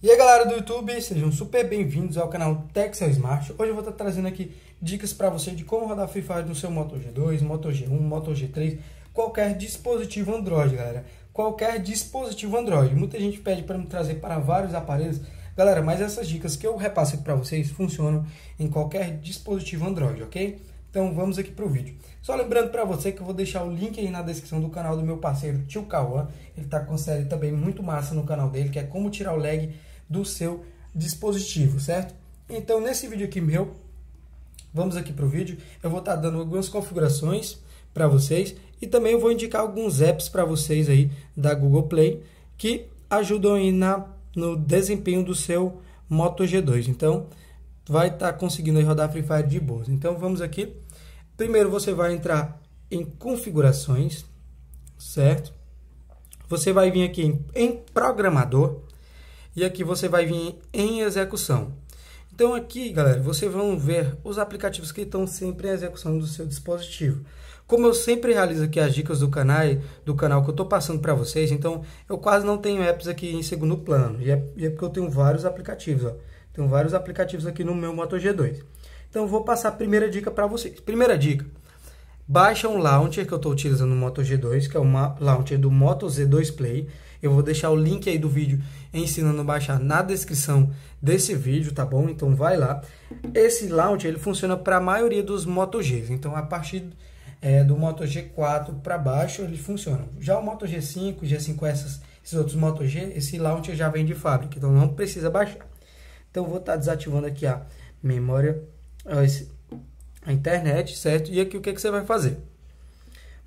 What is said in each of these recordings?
E aí galera do YouTube, sejam super bem-vindos ao canal Texas Smart. Hoje eu vou estar trazendo aqui dicas para você de como rodar Free Fire no seu Moto G2, Moto G1, Moto G3, qualquer dispositivo Android, galera. Qualquer dispositivo Android. Muita gente pede para me trazer para vários aparelhos. Galera, mas essas dicas que eu aqui para vocês funcionam em qualquer dispositivo Android, ok? Então vamos aqui para o vídeo. Só lembrando para você que eu vou deixar o link aí na descrição do canal do meu parceiro Tio Cauã. Ele está com uma série também muito massa no canal dele, que é como tirar o lag do seu dispositivo, certo? Então, nesse vídeo aqui meu, vamos aqui para o vídeo, eu vou estar tá dando algumas configurações para vocês e também eu vou indicar alguns apps para vocês aí da Google Play que ajudam aí na, no desempenho do seu Moto G2. Então, vai estar tá conseguindo rodar Free Fire de boas. Então, vamos aqui. Primeiro, você vai entrar em configurações, certo? Você vai vir aqui em, em programador, e aqui você vai vir em execução. Então aqui, galera, vocês vão ver os aplicativos que estão sempre em execução do seu dispositivo. Como eu sempre realizo aqui as dicas do canal, do canal que eu estou passando para vocês, então eu quase não tenho apps aqui em segundo plano. E é, e é porque eu tenho vários aplicativos, ó. Tenho vários aplicativos aqui no meu Moto G2. Então eu vou passar a primeira dica para vocês. Primeira dica, baixa um launcher que eu estou utilizando no Moto G2, que é o launcher do Moto Z2 Play. Eu vou deixar o link aí do vídeo ensinando a baixar na descrição desse vídeo, tá bom? Então vai lá. Esse launch ele funciona para a maioria dos Moto Gs. Então a partir é, do Moto G4 para baixo ele funciona. Já o Moto G5, 5 esses outros Moto G, esse launch já vem de fábrica, então não precisa baixar. Então vou estar tá desativando aqui a memória, a internet, certo? E aqui o que, que você vai fazer?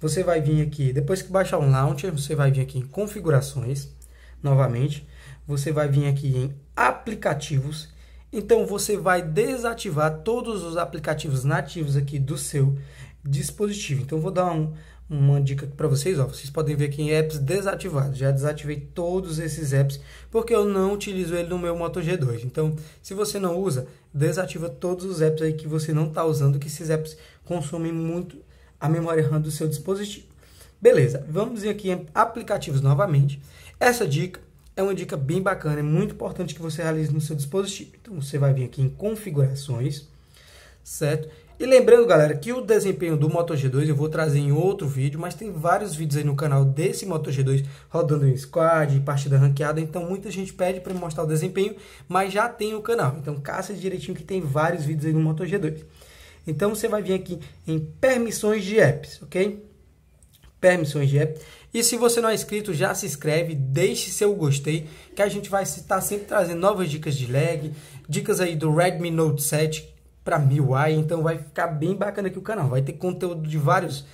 Você vai vir aqui, depois que baixar o Launcher, você vai vir aqui em configurações, novamente. Você vai vir aqui em aplicativos. Então você vai desativar todos os aplicativos nativos aqui do seu dispositivo. Então vou dar um, uma dica para vocês, ó, vocês podem ver aqui em apps desativados. Já desativei todos esses apps porque eu não utilizo ele no meu Moto G2. Então, se você não usa, desativa todos os apps aí que você não está usando, que esses apps consomem muito a memória RAM do seu dispositivo. Beleza, vamos aqui em aplicativos novamente. Essa dica é uma dica bem bacana, é muito importante que você realize no seu dispositivo. Então você vai vir aqui em configurações, certo? E lembrando, galera, que o desempenho do Moto G2 eu vou trazer em outro vídeo, mas tem vários vídeos aí no canal desse Moto G2 rodando em squad, partida ranqueada, então muita gente pede para mostrar o desempenho, mas já tem o canal. Então caça direitinho que tem vários vídeos aí no Moto G2. Então você vai vir aqui em permissões de apps, ok? Permissões de apps. E se você não é inscrito, já se inscreve, deixe seu gostei, que a gente vai estar tá sempre trazendo novas dicas de lag, dicas aí do Redmi Note 7 para MIUI, então vai ficar bem bacana aqui o canal, vai ter conteúdo de vários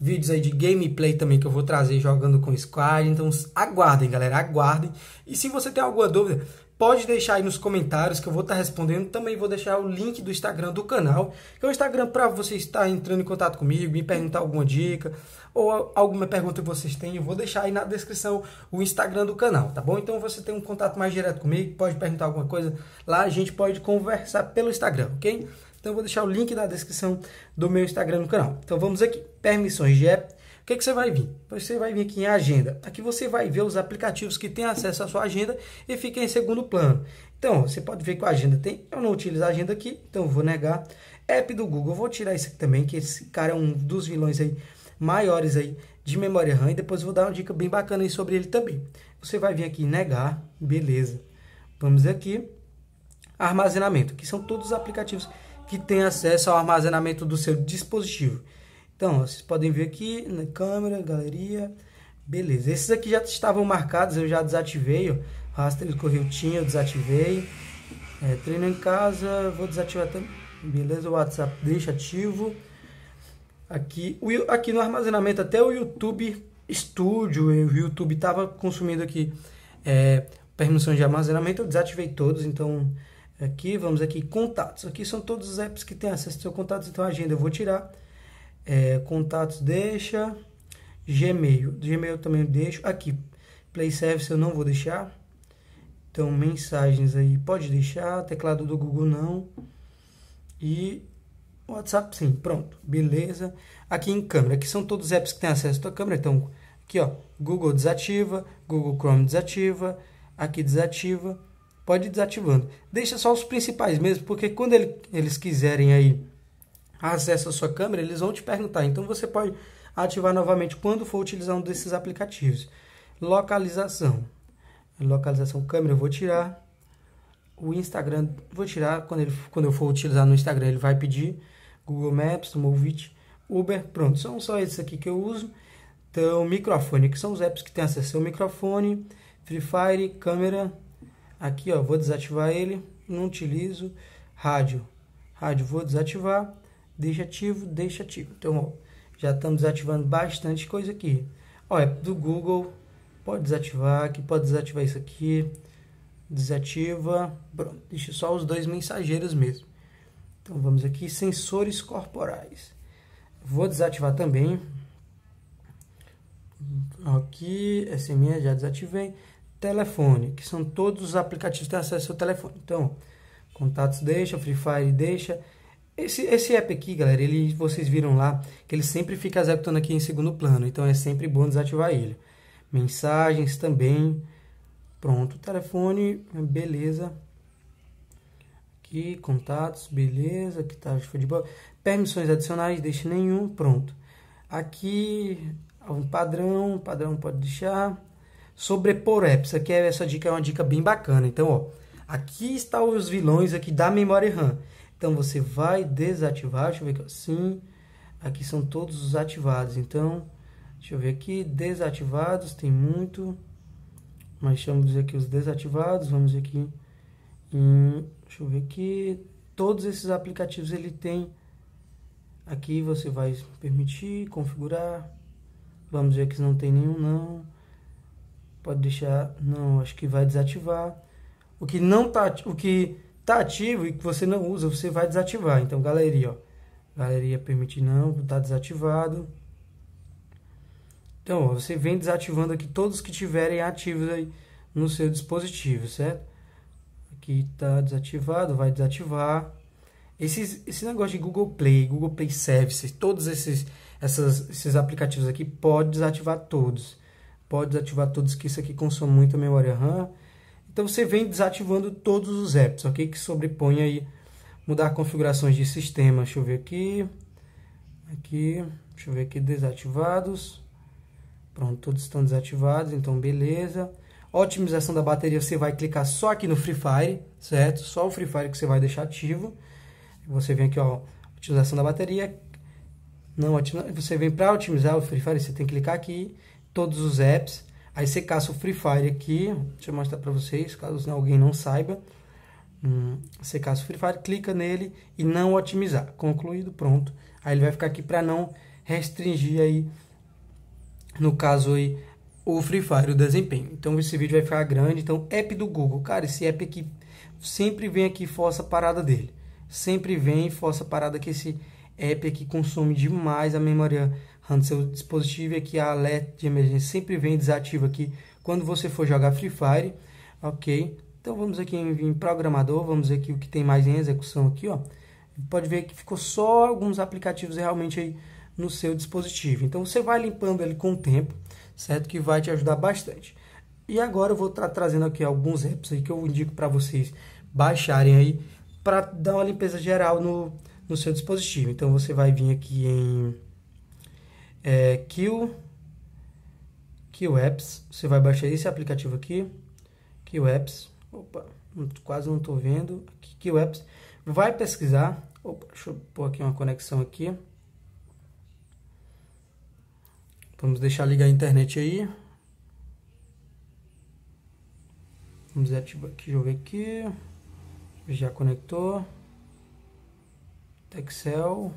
vídeos aí de gameplay também que eu vou trazer jogando com squad. Então aguardem, galera, aguardem. E se você tem alguma dúvida, pode deixar aí nos comentários que eu vou estar tá respondendo. Também vou deixar o link do Instagram do canal, que é o Instagram para você estar entrando em contato comigo, me perguntar alguma dica ou alguma pergunta que vocês têm. Eu vou deixar aí na descrição o Instagram do canal, tá bom? Então você tem um contato mais direto comigo, pode perguntar alguma coisa lá, a gente pode conversar pelo Instagram, ok? Então eu vou deixar o link na descrição do meu Instagram do canal. Então vamos aqui permissões de app, o que, é que você vai vir? Você vai vir aqui em agenda. Aqui você vai ver os aplicativos que têm acesso à sua agenda e fica em segundo plano. Então, você pode ver que a agenda tem. Eu não utilizo a agenda aqui, então vou negar. App do Google, eu vou tirar isso aqui também, que esse cara é um dos vilões aí maiores aí de memória RAM. E depois vou dar uma dica bem bacana aí sobre ele também. Você vai vir aqui em negar, beleza. Vamos aqui. Armazenamento, que são todos os aplicativos que têm acesso ao armazenamento do seu dispositivo. Então, vocês podem ver aqui na câmera, galeria. Beleza, esses aqui já estavam marcados, eu já desativei. Ó. ele correu tinha, eu desativei. É, treino em casa, vou desativar também. Beleza, o WhatsApp deixa ativo. Aqui, o, aqui no armazenamento, até o YouTube Studio, o YouTube estava consumindo aqui é, de armazenamento, eu desativei todos, então aqui vamos aqui, contatos. Aqui são todos os apps que tem acesso ao seu contato, então agenda eu vou tirar. É, contatos deixa. Gmail. Gmail também deixo. Aqui, Play Service eu não vou deixar. Então, mensagens aí pode deixar. Teclado do Google não. E WhatsApp sim. Pronto. Beleza. Aqui em câmera. que são todos os apps que têm acesso à tua câmera. Então, aqui ó. Google desativa. Google Chrome desativa. Aqui desativa. Pode ir desativando. Deixa só os principais mesmo. Porque quando ele, eles quiserem aí acesso à sua câmera, eles vão te perguntar. Então você pode ativar novamente quando for utilizar um desses aplicativos. Localização. Localização câmera eu vou tirar. O Instagram vou tirar quando, ele, quando eu for utilizar no Instagram, ele vai pedir Google Maps, Movit, Uber, pronto. São só esses aqui que eu uso. Então, microfone, que são os apps que tem acesso ao microfone, Free Fire, câmera. Aqui, ó, vou desativar ele, não utilizo. Rádio. Rádio vou desativar. Deixa ativo, deixa ativo. Então, ó, já estamos desativando bastante coisa aqui. Ó, é do Google, pode desativar aqui, pode desativar isso aqui. Desativa, pronto, deixa só os dois mensageiros mesmo. Então vamos aqui, sensores corporais. Vou desativar também. Aqui, SMS já desativei. Telefone, que são todos os aplicativos que têm acesso ao telefone. Então, contatos deixa, Free Fire deixa, esse, esse app aqui, galera, ele, vocês viram lá que ele sempre fica executando aqui em segundo plano, então é sempre bom desativar ele. Mensagens também, pronto, telefone, beleza. Aqui, contatos, beleza, aqui tá de futebol. Permissões adicionais, deixe nenhum, pronto. Aqui, um padrão, padrão pode deixar. Sobrepor apps, aqui é, essa dica é uma dica bem bacana, então ó. Aqui está os vilões aqui da memória RAM. Então você vai desativar, deixa eu ver aqui, sim, aqui são todos os ativados, então, deixa eu ver aqui, desativados, tem muito, mas chamamos aqui os desativados, vamos aqui, em, deixa eu ver aqui, todos esses aplicativos ele tem, aqui você vai permitir, configurar, vamos ver aqui se não tem nenhum não, pode deixar, não, acho que vai desativar, o que não tá, o que está ativo e que você não usa, você vai desativar. Então, galeria, ó. Galeria permite não, está desativado. Então, ó, você vem desativando aqui todos que tiverem ativos aí no seu dispositivo, certo? Aqui está desativado, vai desativar. Esses, esse negócio de Google Play, Google Play Services, todos esses, essas, esses aplicativos aqui, pode desativar todos. Pode desativar todos, que isso aqui consome muita memória RAM então você vem desativando todos os apps, ok? Que sobrepõe aí mudar configurações de sistema. Deixa eu ver aqui. Aqui, deixa eu ver aqui desativados. Pronto, todos estão desativados, então beleza. Otimização da bateria, você vai clicar só aqui no Free Fire, certo? Só o Free Fire que você vai deixar ativo. Você vem aqui, ó, otimização da bateria. Não, você vem para otimizar o Free Fire, você tem que clicar aqui, todos os apps. Aí você caça o Free Fire aqui, deixa eu mostrar para vocês, caso alguém não saiba. Hum, você caça o Free Fire, clica nele e não otimizar. Concluído, pronto. Aí ele vai ficar aqui para não restringir aí, no caso aí, o Free Fire, o desempenho. Então esse vídeo vai ficar grande. Então, app do Google. Cara, esse app aqui sempre vem aqui e força a parada dele. Sempre vem e força a parada que esse app aqui consome demais a memória no seu dispositivo é que a alerta de emergência sempre vem desativa aqui quando você for jogar Free Fire, ok? Então vamos aqui em, em programador, vamos ver aqui o que tem mais em execução aqui, ó. Pode ver que ficou só alguns aplicativos realmente aí no seu dispositivo. Então você vai limpando ele com o tempo, certo? Que vai te ajudar bastante. E agora eu vou estar trazendo aqui alguns apps aí que eu indico para vocês baixarem aí para dar uma limpeza geral no, no seu dispositivo. Então você vai vir aqui em é Kill, Kill Apps. Você vai baixar esse aplicativo aqui, Kill Apps. Opa, quase não estou vendo. Aqui, Kill Apps. Vai pesquisar. Opa, deixa eu pôr aqui uma conexão aqui. Vamos deixar ligar a internet aí. Vamos ativar aqui, jogar ver aqui. Já conectou. Texel.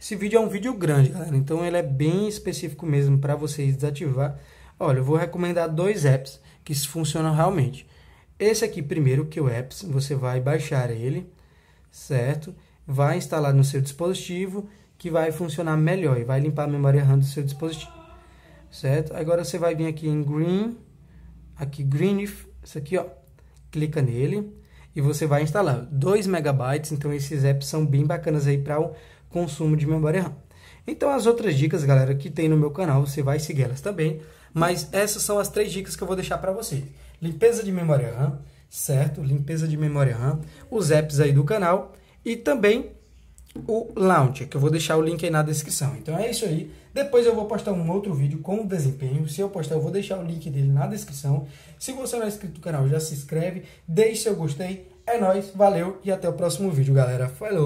Esse vídeo é um vídeo grande, galera, então ele é bem específico mesmo para vocês desativar. Olha, eu vou recomendar dois apps que funcionam realmente. Esse aqui primeiro, que é o apps, você vai baixar ele, certo? Vai instalar no seu dispositivo, que vai funcionar melhor e vai limpar a memória RAM do seu dispositivo, certo? Agora você vai vir aqui em Green, aqui Green, isso aqui, ó, clica nele e você vai instalar 2 megabytes, então esses apps são bem bacanas aí para o consumo de memória RAM. Então as outras dicas, galera, que tem no meu canal, você vai seguir elas também, mas essas são as três dicas que eu vou deixar para vocês. Limpeza de memória RAM, certo? Limpeza de memória RAM, os apps aí do canal e também o Launcher, que eu vou deixar o link aí na descrição. Então é isso aí. Depois eu vou postar um outro vídeo com o desempenho. Se eu postar, eu vou deixar o link dele na descrição. Se você não é inscrito no canal, já se inscreve, deixe seu gostei. É nóis, valeu e até o próximo vídeo, galera. Falou!